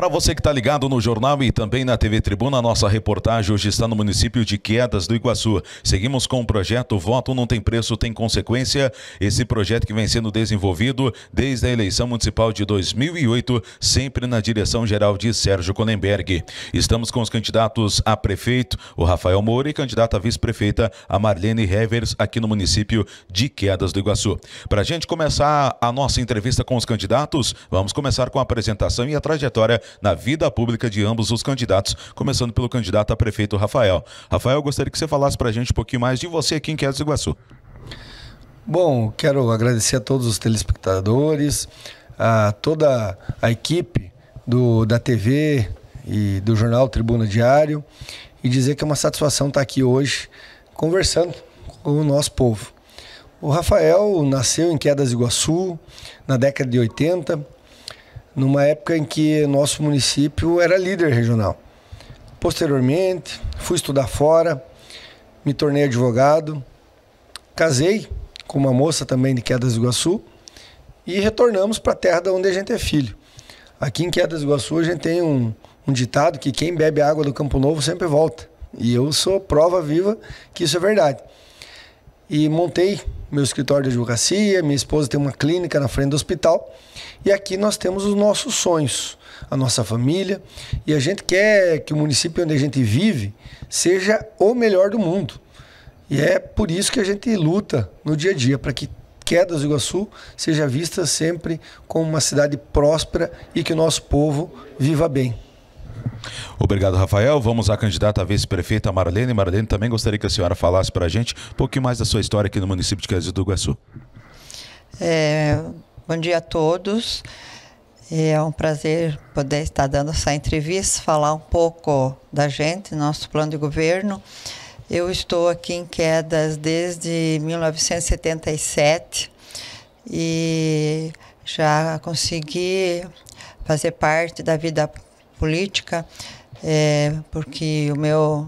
Para você que está ligado no jornal e também na TV Tribuna, nossa reportagem hoje está no município de Quedas do Iguaçu. Seguimos com o projeto Voto Não Tem Preço, Tem Consequência. Esse projeto que vem sendo desenvolvido desde a eleição municipal de 2008, sempre na direção geral de Sérgio Conenberg. Estamos com os candidatos a prefeito, o Rafael Moura, e candidata a vice-prefeita, a Marlene Revers, aqui no município de Quedas do Iguaçu. Para a gente começar a nossa entrevista com os candidatos, vamos começar com a apresentação e a trajetória na vida pública de ambos os candidatos, começando pelo candidato a prefeito Rafael. Rafael, gostaria que você falasse para a gente um pouquinho mais de você aqui em Quedas Iguaçu. Bom, quero agradecer a todos os telespectadores, a toda a equipe do, da TV e do jornal Tribuna Diário e dizer que é uma satisfação estar aqui hoje conversando com o nosso povo. O Rafael nasceu em Quedas Iguaçu na década de 80, numa época em que nosso município era líder regional. Posteriormente, fui estudar fora, me tornei advogado, casei com uma moça também de Quedas do Iguaçu e retornamos para a terra da onde a gente é filho. Aqui em Quedas do Iguaçu a gente tem um, um ditado que quem bebe água do Campo Novo sempre volta. E eu sou prova viva que isso é verdade e montei meu escritório de advocacia, minha esposa tem uma clínica na frente do hospital. E aqui nós temos os nossos sonhos, a nossa família, e a gente quer que o município onde a gente vive seja o melhor do mundo. E é por isso que a gente luta no dia a dia para que Quedas do Iguaçu seja vista sempre como uma cidade próspera e que o nosso povo viva bem. Obrigado, Rafael. Vamos à candidata a vice-prefeita Marlene. Marlene, também gostaria que a senhora falasse para a gente um pouquinho mais da sua história aqui no município de Quedas do Iguaçu. É, bom dia a todos. É um prazer poder estar dando essa entrevista, falar um pouco da gente, nosso plano de governo. Eu estou aqui em Quedas desde 1977 e já consegui fazer parte da vida política, é, porque o meu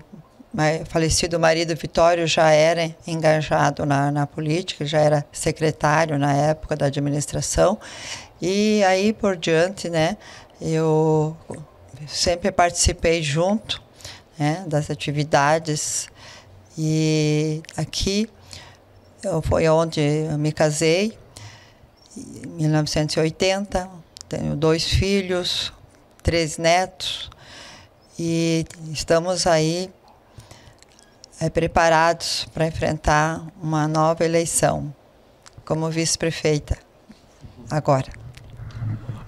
falecido marido Vitório já era engajado na, na política, já era secretário na época da administração. E aí por diante, né, eu sempre participei junto né, das atividades. E aqui foi onde eu me casei, em 1980. Tenho dois filhos, três netos e estamos aí é, preparados para enfrentar uma nova eleição como vice-prefeita agora.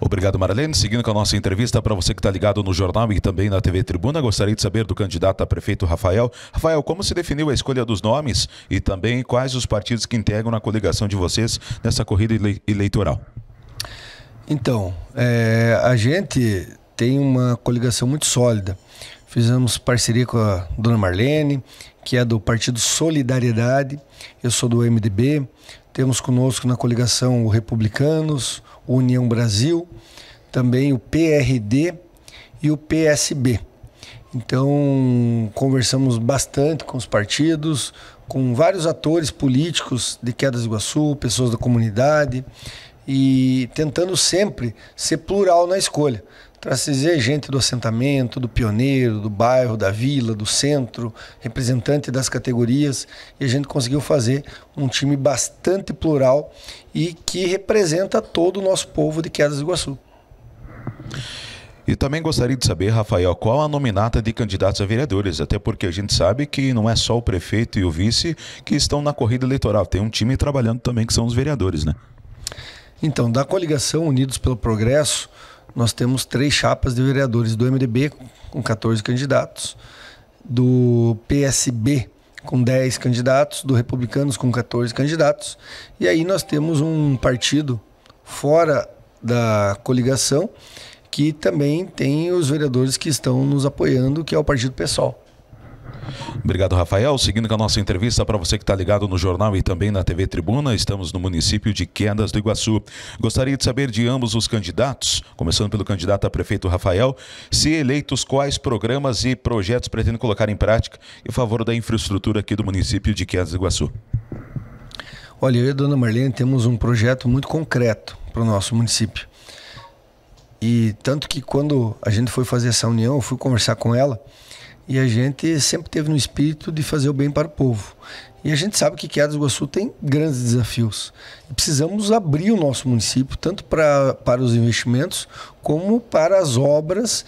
Obrigado, Marlene. Seguindo com a nossa entrevista, para você que está ligado no jornal e também na TV Tribuna, gostaria de saber do candidato a prefeito Rafael. Rafael, como se definiu a escolha dos nomes e também quais os partidos que integram na coligação de vocês nessa corrida eleitoral? Então, é, a gente tem uma coligação muito sólida. Fizemos parceria com a dona Marlene, que é do Partido Solidariedade, eu sou do MDB. Temos conosco na coligação o Republicanos, o União Brasil, também o PRD e o PSB. Então, conversamos bastante com os partidos, com vários atores políticos de Quedas do Iguaçu, pessoas da comunidade, e tentando sempre ser plural na escolha. Trazer gente do assentamento, do pioneiro, do bairro, da vila, do centro, representante das categorias, e a gente conseguiu fazer um time bastante plural e que representa todo o nosso povo de Quedas do Iguaçu. E também gostaria de saber, Rafael, qual a nominata de candidatos a vereadores, até porque a gente sabe que não é só o prefeito e o vice que estão na corrida eleitoral, tem um time trabalhando também que são os vereadores, né? Então, da coligação Unidos pelo Progresso, nós temos três chapas de vereadores do MDB, com 14 candidatos, do PSB, com 10 candidatos, do Republicanos, com 14 candidatos, e aí nós temos um partido fora da coligação que também tem os vereadores que estão nos apoiando, que é o Partido pessoal Obrigado, Rafael. Seguindo com a nossa entrevista, para você que está ligado no jornal e também na TV Tribuna, estamos no município de Quedas do Iguaçu. Gostaria de saber de ambos os candidatos, começando pelo candidato a prefeito Rafael, se eleitos, quais programas e projetos pretendem colocar em prática em favor da infraestrutura aqui do município de Quedas do Iguaçu. Olha, eu e a dona Marlene temos um projeto muito concreto para o nosso município. E tanto que quando a gente foi fazer essa união, eu fui conversar com ela e a gente sempre teve no espírito de fazer o bem para o povo. E a gente sabe que Quedas do Iguaçu tem grandes desafios. Precisamos abrir o nosso município, tanto pra, para os investimentos, como para as obras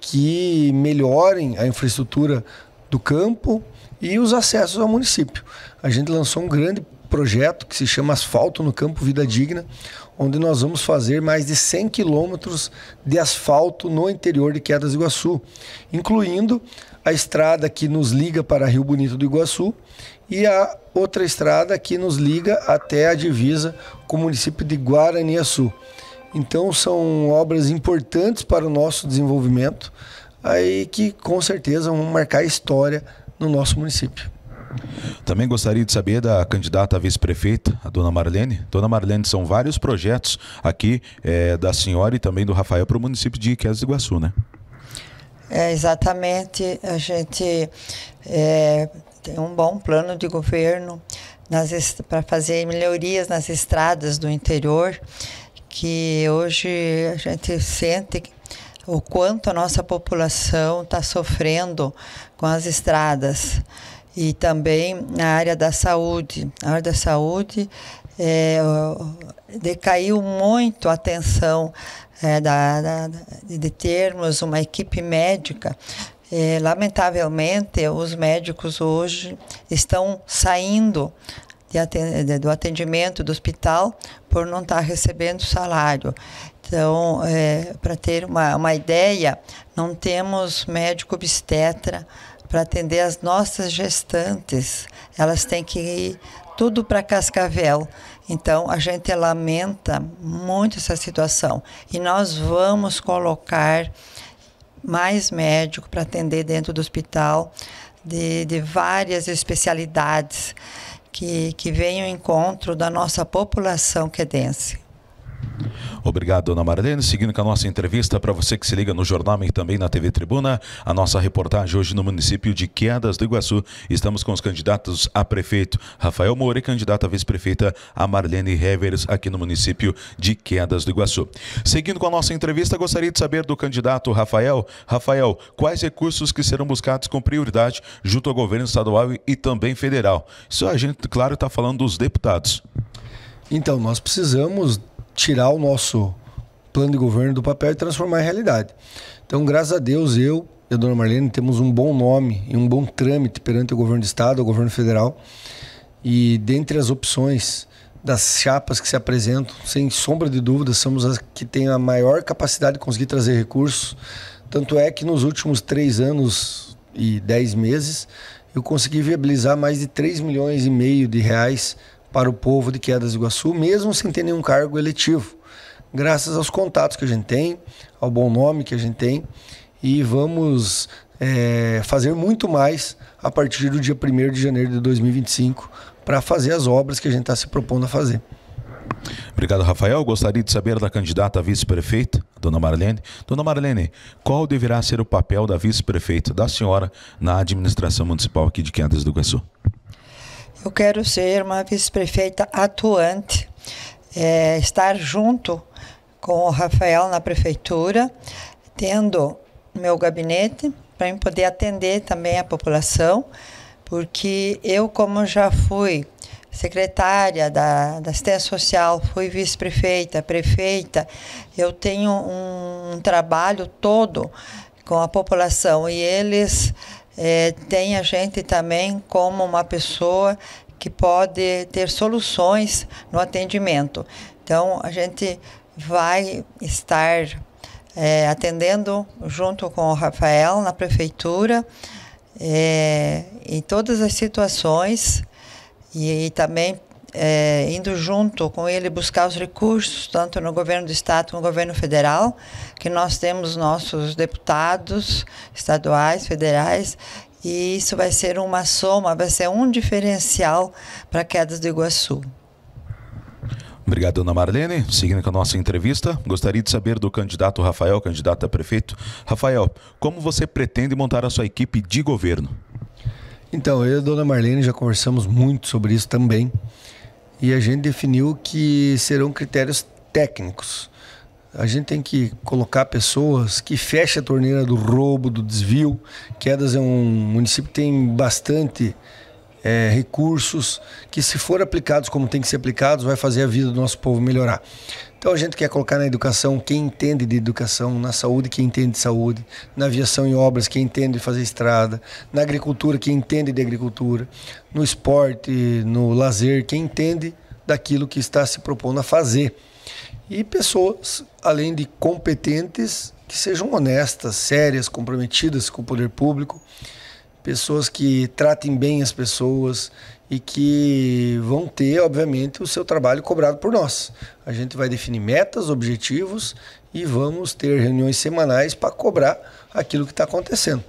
que melhorem a infraestrutura do campo e os acessos ao município. A gente lançou um grande projeto que se chama Asfalto no Campo Vida Digna, onde nós vamos fazer mais de 100 quilômetros de asfalto no interior de Quedas do Iguaçu, incluindo a estrada que nos liga para Rio Bonito do Iguaçu e a outra estrada que nos liga até a divisa com o município de Guaraniaçu. Então são obras importantes para o nosso desenvolvimento, aí que com certeza vão marcar a história no nosso município. Também gostaria de saber da candidata a vice-prefeita, a dona Marlene. Dona Marlene, são vários projetos aqui é, da senhora e também do Rafael para o município de Iqueias do Iguaçu, né? É, exatamente. A gente é, tem um bom plano de governo para fazer melhorias nas estradas do interior, que hoje a gente sente o quanto a nossa população está sofrendo com as estradas. E também na área da saúde. A área da saúde, é, decaiu muito a atenção é, da, da, de termos uma equipe médica. É, lamentavelmente, os médicos hoje estão saindo de, do atendimento do hospital por não estar recebendo salário. Então, é, para ter uma, uma ideia, não temos médico obstetra para atender as nossas gestantes. Elas têm que ir tudo para Cascavel. Então, a gente lamenta muito essa situação e nós vamos colocar mais médico para atender dentro do hospital de, de várias especialidades que, que venham ao encontro da nossa população quedense. É Obrigado, Dona Marlene. Seguindo com a nossa entrevista, para você que se liga no jornal e também na TV Tribuna, a nossa reportagem hoje no município de Quedas do Iguaçu. Estamos com os candidatos a prefeito Rafael Moura e candidata a vice-prefeita a Marlene Revers, aqui no município de Quedas do Iguaçu. Seguindo com a nossa entrevista, gostaria de saber do candidato Rafael. Rafael, quais recursos que serão buscados com prioridade junto ao governo estadual e também federal? Isso a gente, claro, está falando dos deputados. Então, nós precisamos tirar o nosso plano de governo do papel e transformar em realidade. Então, graças a Deus, eu e a dona Marlene temos um bom nome e um bom trâmite perante o governo do Estado, o governo federal. E dentre as opções das chapas que se apresentam, sem sombra de dúvida, somos as que têm a maior capacidade de conseguir trazer recursos. Tanto é que nos últimos três anos e dez meses, eu consegui viabilizar mais de 3 milhões e meio de reais para o povo de Quedas do Iguaçu, mesmo sem ter nenhum cargo eletivo. Graças aos contatos que a gente tem, ao bom nome que a gente tem, e vamos é, fazer muito mais a partir do dia 1 de janeiro de 2025 para fazer as obras que a gente está se propondo a fazer. Obrigado, Rafael. Gostaria de saber da candidata a vice-prefeita, dona Marlene. Dona Marlene, qual deverá ser o papel da vice-prefeita da senhora na administração municipal aqui de Quedas do Iguaçu? Eu quero ser uma vice-prefeita atuante, é, estar junto com o Rafael na prefeitura, tendo meu gabinete para poder atender também a população, porque eu, como já fui secretária da, da assistência social, fui vice-prefeita, prefeita, eu tenho um, um trabalho todo com a população e eles é, tem a gente também como uma pessoa que pode ter soluções no atendimento. Então, a gente vai estar é, atendendo junto com o Rafael na prefeitura é, em todas as situações e, e também é, indo junto com ele buscar os recursos, tanto no governo do Estado como no governo federal, que nós temos nossos deputados estaduais, federais, e isso vai ser uma soma, vai ser um diferencial para Quedas do Iguaçu. Obrigado, dona Marlene. Seguindo com a nossa entrevista, gostaria de saber do candidato Rafael, candidato a prefeito. Rafael, como você pretende montar a sua equipe de governo? Então, eu e a dona Marlene já conversamos muito sobre isso também e a gente definiu que serão critérios técnicos. A gente tem que colocar pessoas que fechem a torneira do roubo, do desvio. Quedas é um município que tem bastante é, recursos que, se for aplicados como tem que ser aplicados, vai fazer a vida do nosso povo melhorar. Então a gente quer colocar na educação quem entende de educação, na saúde quem entende de saúde, na aviação e obras quem entende de fazer estrada, na agricultura quem entende de agricultura, no esporte, no lazer quem entende daquilo que está se propondo a fazer. E pessoas, além de competentes, que sejam honestas, sérias, comprometidas com o poder público, pessoas que tratem bem as pessoas e que vão ter, obviamente, o seu trabalho cobrado por nós. A gente vai definir metas, objetivos e vamos ter reuniões semanais para cobrar aquilo que está acontecendo.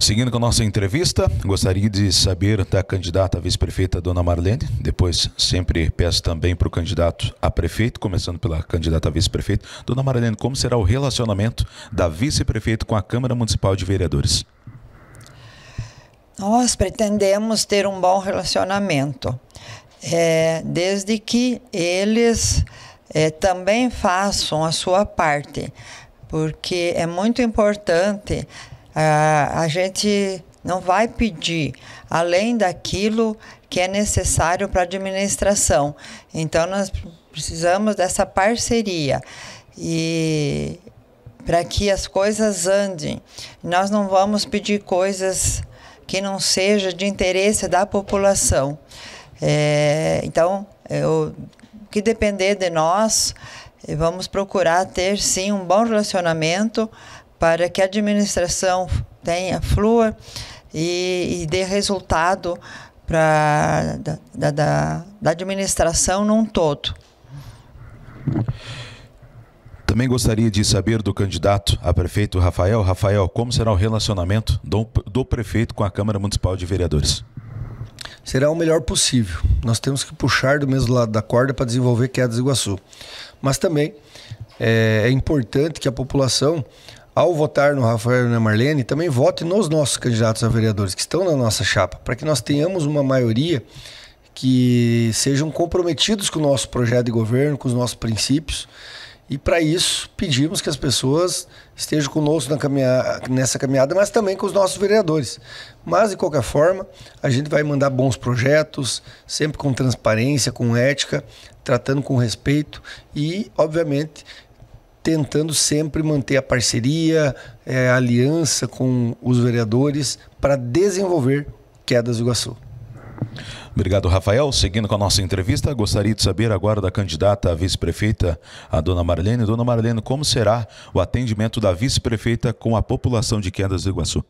Seguindo com a nossa entrevista, gostaria de saber da candidata a vice-prefeita, dona Marlene. Depois, sempre peço também para o candidato a prefeito, começando pela candidata a vice prefeita Dona Marlene, como será o relacionamento da vice-prefeita com a Câmara Municipal de Vereadores? Nós pretendemos ter um bom relacionamento, é, desde que eles é, também façam a sua parte, porque é muito importante. a, a gente não vai pedir além daquilo que é necessário para a administração. Então, nós precisamos dessa parceria e para que as coisas andem. Nós não vamos pedir coisas que não seja de interesse da população. É, então, o que depender de nós, eh, vamos procurar ter sim um bom relacionamento para que a administração tenha flua e, e dê resultado para da, da, da administração num todo. Também gostaria de saber do candidato a prefeito Rafael. Rafael, como será o relacionamento do, do prefeito com a Câmara Municipal de Vereadores? Será o melhor possível. Nós temos que puxar do mesmo lado da corda para desenvolver Quedas do Iguaçu. Mas também é, é importante que a população ao votar no Rafael e na Marlene, também vote nos nossos candidatos a vereadores que estão na nossa chapa, para que nós tenhamos uma maioria que sejam comprometidos com o nosso projeto de governo, com os nossos princípios e para isso, pedimos que as pessoas estejam conosco caminha... nessa caminhada, mas também com os nossos vereadores. Mas, de qualquer forma, a gente vai mandar bons projetos, sempre com transparência, com ética, tratando com respeito e, obviamente, tentando sempre manter a parceria, é, a aliança com os vereadores para desenvolver Quedas do Iguaçu. Obrigado, Rafael. Seguindo com a nossa entrevista, gostaria de saber agora da candidata à vice-prefeita, a dona Marlene. Dona Marlene, como será o atendimento da vice-prefeita com a população de Quedas do Iguaçu?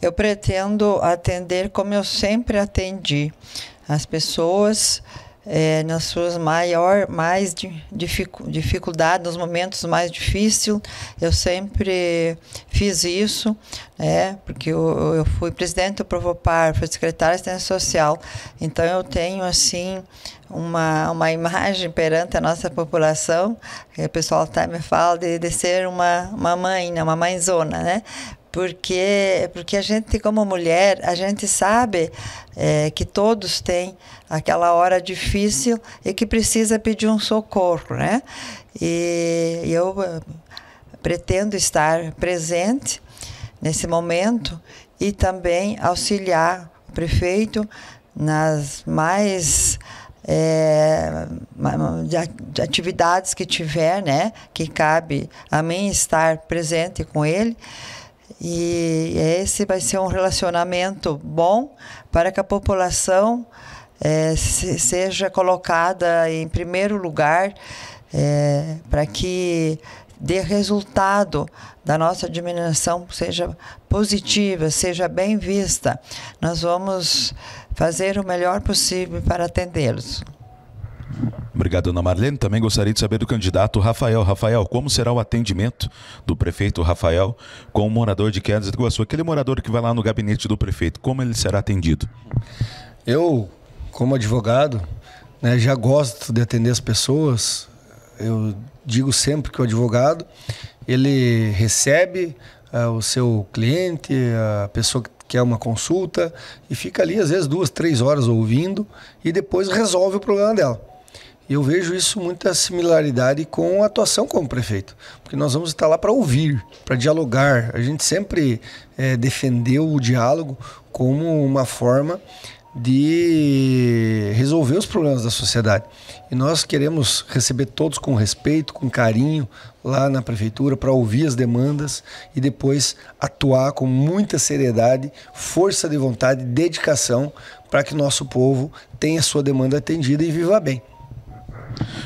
Eu pretendo atender como eu sempre atendi as pessoas é, nas suas maior, mais dificu dificuldades, nos momentos mais difíceis. Eu sempre fiz isso, né, porque eu, eu fui presidente do Provopar, fui secretária de assistência social, então eu tenho assim uma, uma imagem perante a nossa população, o pessoal até me fala de, de ser uma, uma mãe, né, uma mãezona, né? porque porque a gente como mulher a gente sabe é, que todos têm aquela hora difícil e que precisa pedir um socorro, né? E eu eh, pretendo estar presente nesse momento e também auxiliar o prefeito nas mais é, de atividades que tiver, né? Que cabe a mim estar presente com ele. E esse vai ser um relacionamento bom para que a população é, se, seja colocada em primeiro lugar, é, para que dê resultado da nossa administração seja positiva, seja bem vista. Nós vamos fazer o melhor possível para atendê-los. Obrigado, Ana Marlene. Também gostaria de saber do candidato Rafael. Rafael, como será o atendimento do prefeito Rafael com o morador de Quedas do Iguaçu? Aquele morador que vai lá no gabinete do prefeito, como ele será atendido? Eu, como advogado, né, já gosto de atender as pessoas. Eu digo sempre que o advogado, ele recebe uh, o seu cliente, a pessoa que quer uma consulta, e fica ali às vezes duas, três horas ouvindo, e depois resolve o problema dela eu vejo isso muita similaridade com a atuação como prefeito, porque nós vamos estar lá para ouvir, para dialogar. A gente sempre é, defendeu o diálogo como uma forma de resolver os problemas da sociedade. E nós queremos receber todos com respeito, com carinho lá na prefeitura para ouvir as demandas e depois atuar com muita seriedade, força de vontade, dedicação para que nosso povo tenha sua demanda atendida e viva bem.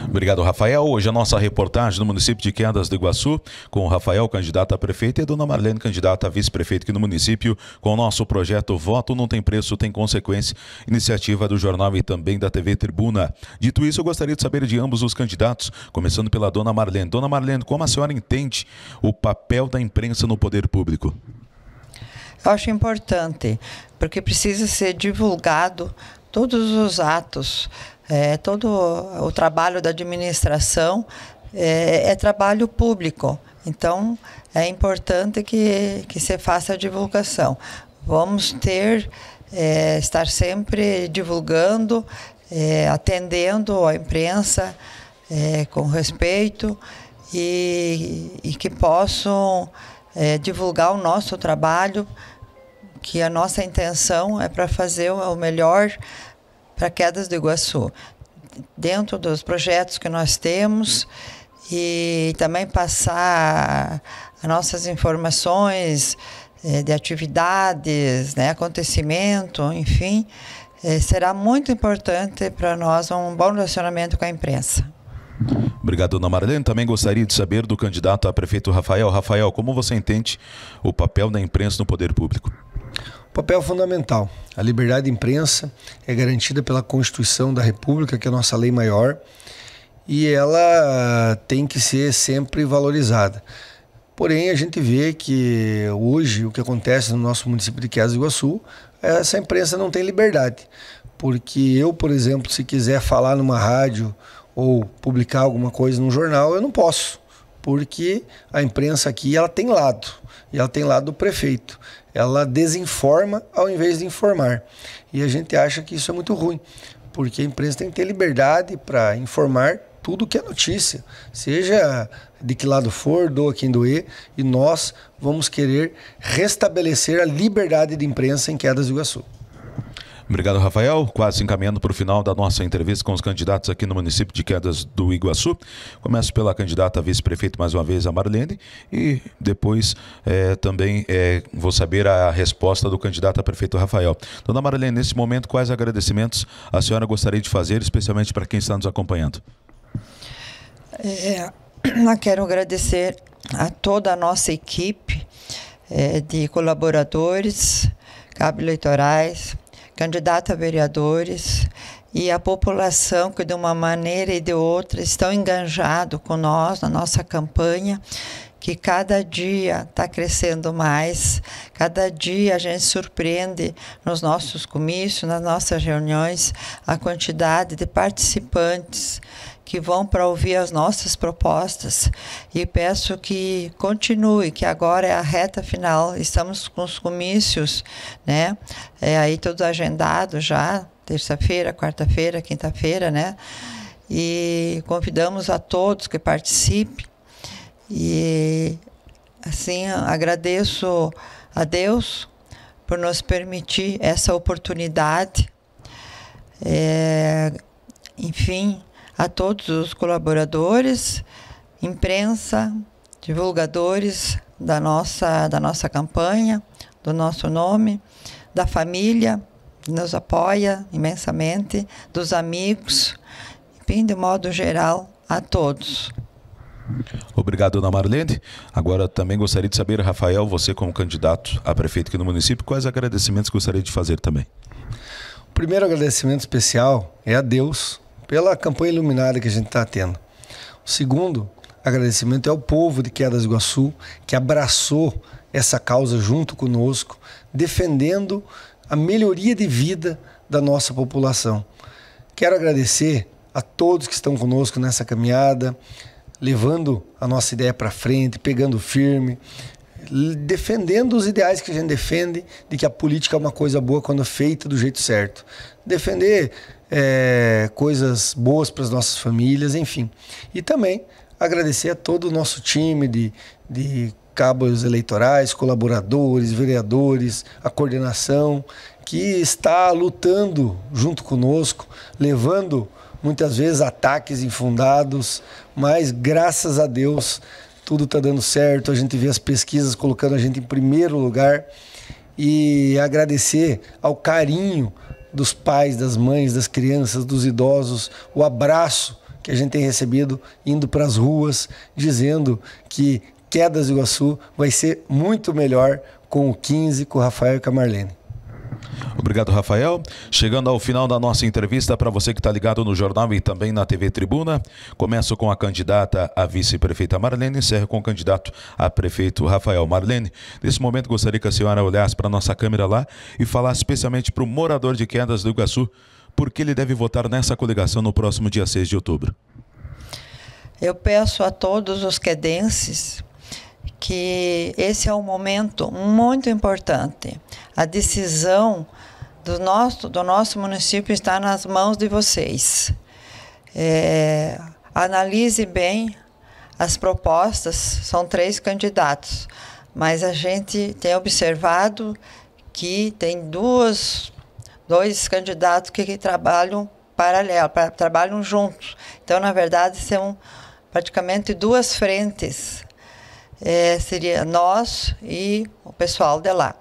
Obrigado, Rafael. Hoje a nossa reportagem no município de Quedas do Iguaçu, com o Rafael, candidato a prefeito, e a dona Marlene, candidata a vice-prefeito aqui no município, com o nosso projeto Voto Não Tem Preço, Tem Consequência, iniciativa do jornal e também da TV Tribuna. Dito isso, eu gostaria de saber de ambos os candidatos, começando pela dona Marlene. Dona Marlene, como a senhora entende o papel da imprensa no poder público? Eu acho importante, porque precisa ser divulgado todos os atos, é, todo o trabalho da administração é, é trabalho público. Então, é importante que, que se faça a divulgação. Vamos ter, é, estar sempre divulgando, é, atendendo a imprensa é, com respeito e, e que possam é, divulgar o nosso trabalho que a nossa intenção é para fazer o melhor para Quedas do Iguaçu, dentro dos projetos que nós temos e também passar as nossas informações eh, de atividades, né, acontecimento, enfim, eh, será muito importante para nós um bom relacionamento com a imprensa. Obrigado, Dona Marlene. Também gostaria de saber do candidato a prefeito Rafael. Rafael, como você entende o papel da imprensa no poder público? Papel fundamental. A liberdade de imprensa é garantida pela Constituição da República, que é a nossa lei maior, e ela tem que ser sempre valorizada. Porém, a gente vê que hoje o que acontece no nosso município de Quias do Iguaçu, essa imprensa não tem liberdade. Porque eu, por exemplo, se quiser falar numa rádio ou publicar alguma coisa num jornal, eu não posso. Porque a imprensa aqui ela tem lado. E ela tem lado do prefeito ela desinforma ao invés de informar. E a gente acha que isso é muito ruim, porque a imprensa tem que ter liberdade para informar tudo que é notícia, seja de que lado for, doa quem doer, e nós vamos querer restabelecer a liberdade de imprensa em Quedas do Iguaçu. Obrigado, Rafael. Quase encaminhando para o final da nossa entrevista com os candidatos aqui no município de Quedas do Iguaçu. Começo pela candidata a vice-prefeito, mais uma vez, a Marlene, e depois é, também é, vou saber a resposta do candidato a prefeito Rafael. Dona Marlene, nesse momento, quais agradecimentos a senhora gostaria de fazer, especialmente para quem está nos acompanhando? É, quero agradecer a toda a nossa equipe eh, de colaboradores, cabo eleitorais, candidato a vereadores e a população que de uma maneira e de outra estão enganjado com nós na nossa campanha que cada dia está crescendo mais, cada dia a gente surpreende nos nossos comícios, nas nossas reuniões, a quantidade de participantes que vão para ouvir as nossas propostas e peço que continue, que agora é a reta final, estamos com os comícios, né? É aí tudo agendado já, terça-feira, quarta-feira, quinta-feira, né? E convidamos a todos que participem e assim agradeço a Deus por nos permitir essa oportunidade. É, enfim, a todos os colaboradores, imprensa, divulgadores da nossa, da nossa campanha, do nosso nome, da família, que nos apoia imensamente, dos amigos, enfim, de modo geral, a todos. Obrigado, dona Marlene. Agora também gostaria de saber, Rafael, você como candidato a prefeito aqui no município, quais agradecimentos gostaria de fazer também? O primeiro agradecimento especial é a Deus pela campanha iluminada que a gente está tendo. O segundo agradecimento é ao povo de Quedas do Iguaçu, que abraçou essa causa junto conosco, defendendo a melhoria de vida da nossa população. Quero agradecer a todos que estão conosco nessa caminhada, levando a nossa ideia para frente, pegando firme, defendendo os ideais que a gente defende de que a política é uma coisa boa quando feita do jeito certo defender é, coisas boas para as nossas famílias, enfim. E também agradecer a todo o nosso time de, de cabos eleitorais, colaboradores, vereadores, a coordenação, que está lutando junto conosco, levando muitas vezes ataques infundados, mas graças a Deus tudo está dando certo, a gente vê as pesquisas colocando a gente em primeiro lugar e agradecer ao carinho, dos pais, das mães, das crianças, dos idosos, o abraço que a gente tem recebido indo para as ruas dizendo que Quedas do Iguaçu vai ser muito melhor com o 15, com o Rafael e com a Marlene. Obrigado, Rafael. Chegando ao final da nossa entrevista, para você que está ligado no jornal e também na TV Tribuna, começo com a candidata a vice-prefeita Marlene e encerro com o candidato a prefeito Rafael. Marlene, nesse momento gostaria que a senhora olhasse para a nossa câmera lá e falasse especialmente para o morador de Quedas do Iguaçu por que ele deve votar nessa coligação no próximo dia 6 de outubro. Eu peço a todos os quedenses que esse é um momento muito importante a decisão do nosso, do nosso município está nas mãos de vocês. É, analise bem as propostas, são três candidatos, mas a gente tem observado que tem duas, dois candidatos que, que trabalham paralelo, pra, trabalham juntos. Então, na verdade, são praticamente duas frentes. É, seria nós e o pessoal de lá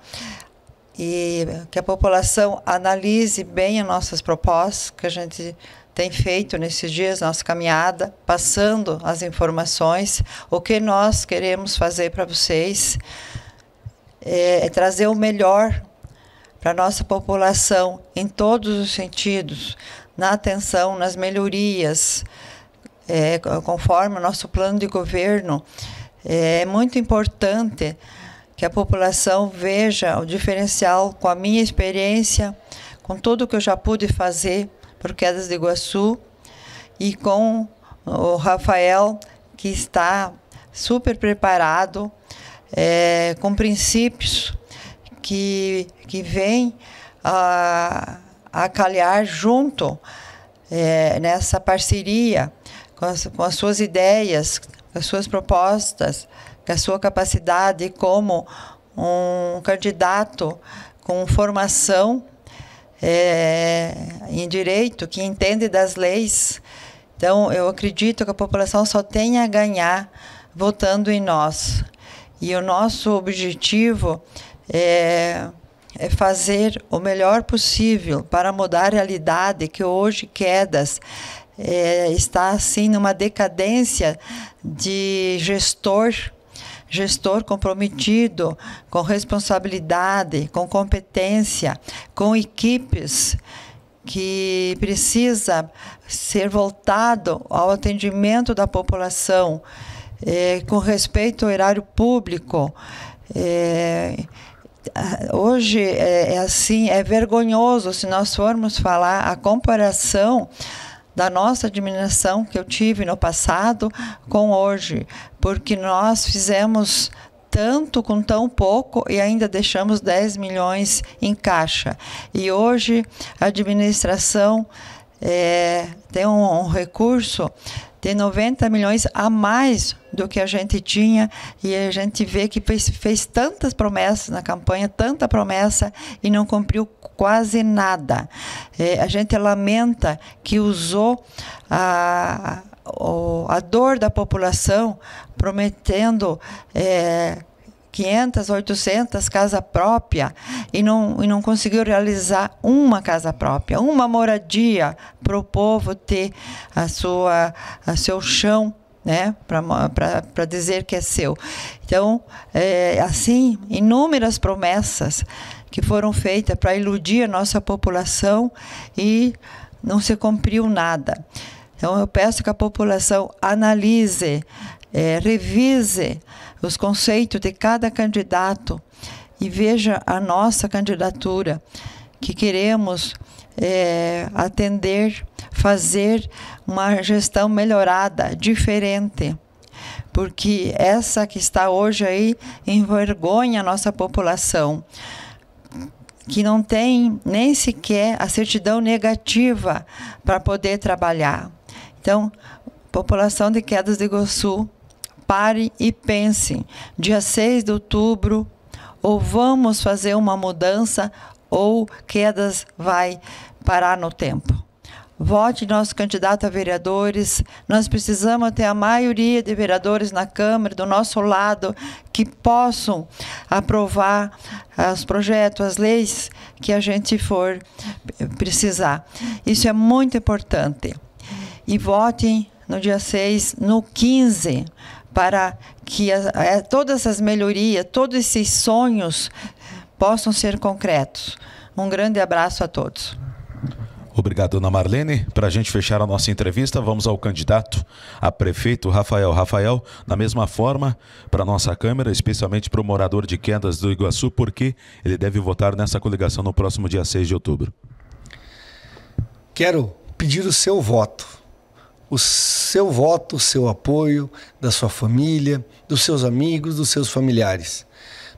e que a população analise bem as nossas propostas que a gente tem feito nesses dias, nossa caminhada, passando as informações, o que nós queremos fazer para vocês é, é trazer o melhor para a nossa população em todos os sentidos, na atenção, nas melhorias, é, conforme o nosso plano de governo. É, é muito importante que a população veja o diferencial com a minha experiência, com tudo que eu já pude fazer por Quedas de Iguaçu e com o Rafael, que está super preparado, é, com princípios que, que vêm a, a calhar junto é, nessa parceria com as, com as suas ideias, com as suas propostas que a sua capacidade como um candidato com formação é, em direito, que entende das leis. Então, eu acredito que a população só tem a ganhar votando em nós. E o nosso objetivo é, é fazer o melhor possível para mudar a realidade que hoje quedas é, está assim numa decadência de gestor gestor comprometido, com responsabilidade, com competência, com equipes que precisa ser voltado ao atendimento da população, eh, com respeito ao erário público. Eh, hoje é, é assim, é vergonhoso se nós formos falar a comparação da nossa admiração que eu tive no passado com hoje, porque nós fizemos tanto com tão pouco e ainda deixamos 10 milhões em caixa. E hoje a administração é, tem um, um recurso de 90 milhões a mais do que a gente tinha e a gente vê que fez, fez tantas promessas na campanha, tanta promessa e não cumpriu quase nada. É, a gente lamenta que usou a, a, a dor da população prometendo é, 500, 800 casa própria e não, e não conseguiu realizar uma casa própria, uma moradia para o povo ter a sua, a seu chão né, para dizer que é seu. Então, é, assim, inúmeras promessas que foram feitas para iludir a nossa população e não se cumpriu nada. Então, eu peço que a população analise, é, revise os conceitos de cada candidato e veja a nossa candidatura, que queremos é, atender, fazer uma gestão melhorada, diferente. Porque essa que está hoje aí envergonha a nossa população, que não tem nem sequer a certidão negativa para poder trabalhar. Então, população de Quedas de Iguaçu, pare e pense. Dia 6 de outubro, ou vamos fazer uma mudança, ou quedas vai parar no tempo. Vote nosso candidato a vereadores. Nós precisamos ter a maioria de vereadores na Câmara do nosso lado que possam aprovar ah, os projetos, as leis que a gente for eh, precisar. Isso é muito importante. E votem no dia 6, no 15, para que todas essas melhorias, todos esses sonhos possam ser concretos. Um grande abraço a todos. Obrigado, Ana Marlene. Para a gente fechar a nossa entrevista, vamos ao candidato a prefeito, Rafael. Rafael, da mesma forma, para nossa Câmara, especialmente para o morador de Quedas do Iguaçu, porque ele deve votar nessa coligação no próximo dia 6 de outubro. Quero pedir o seu voto. O seu voto, o seu apoio, da sua família, dos seus amigos, dos seus familiares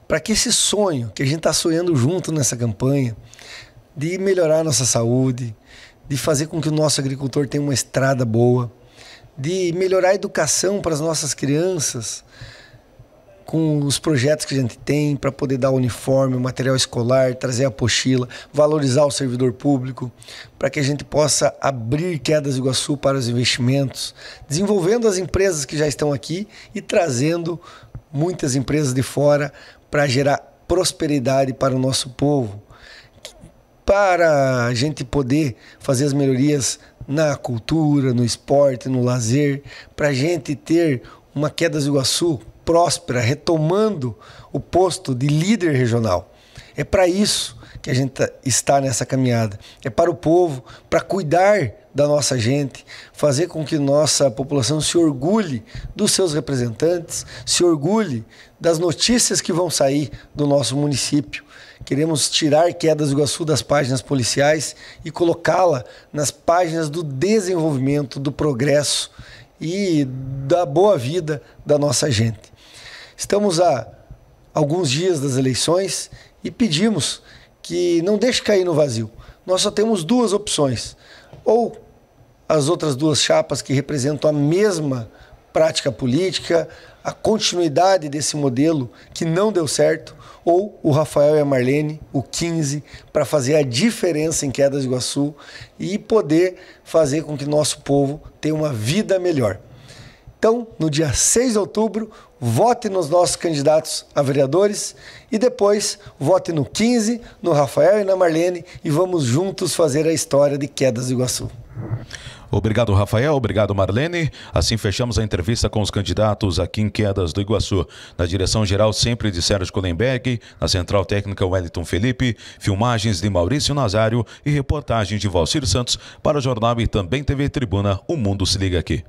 para que esse sonho que a gente está sonhando junto nessa campanha, de melhorar a nossa saúde, de fazer com que o nosso agricultor tenha uma estrada boa, de melhorar a educação para as nossas crianças, com os projetos que a gente tem para poder dar o uniforme, o material escolar, trazer a pochila, valorizar o servidor público, para que a gente possa abrir Quedas do Iguaçu para os investimentos, desenvolvendo as empresas que já estão aqui e trazendo muitas empresas de fora para gerar prosperidade para o nosso povo, para a gente poder fazer as melhorias na cultura, no esporte, no lazer, para a gente ter uma queda do Iguaçu próspera, retomando o posto de líder regional. É para isso que a gente tá, está nessa caminhada. É para o povo, para cuidar da nossa gente, fazer com que nossa população se orgulhe dos seus representantes, se orgulhe das notícias que vão sair do nosso município. Queremos tirar Quedas do Iguaçu das páginas policiais e colocá-la nas páginas do desenvolvimento, do progresso e da boa vida da nossa gente. Estamos a alguns dias das eleições e pedimos que não deixe cair no vazio. Nós só temos duas opções ou as outras duas chapas que representam a mesma prática política, a continuidade desse modelo que não deu certo, ou o Rafael e a Marlene, o 15, para fazer a diferença em Quedas do Iguaçu e poder fazer com que nosso povo tenha uma vida melhor. Então, no dia 6 de outubro, vote nos nossos candidatos a vereadores e depois vote no 15, no Rafael e na Marlene e vamos juntos fazer a história de Quedas do Iguaçu. Obrigado, Rafael. Obrigado, Marlene. Assim fechamos a entrevista com os candidatos aqui em Quedas do Iguaçu. Na direção geral, sempre de Sérgio Kulenberg, na central técnica, Wellington Felipe, filmagens de Maurício Nazário e reportagem de Valcir Santos para o jornal e também TV Tribuna O Mundo Se Liga Aqui.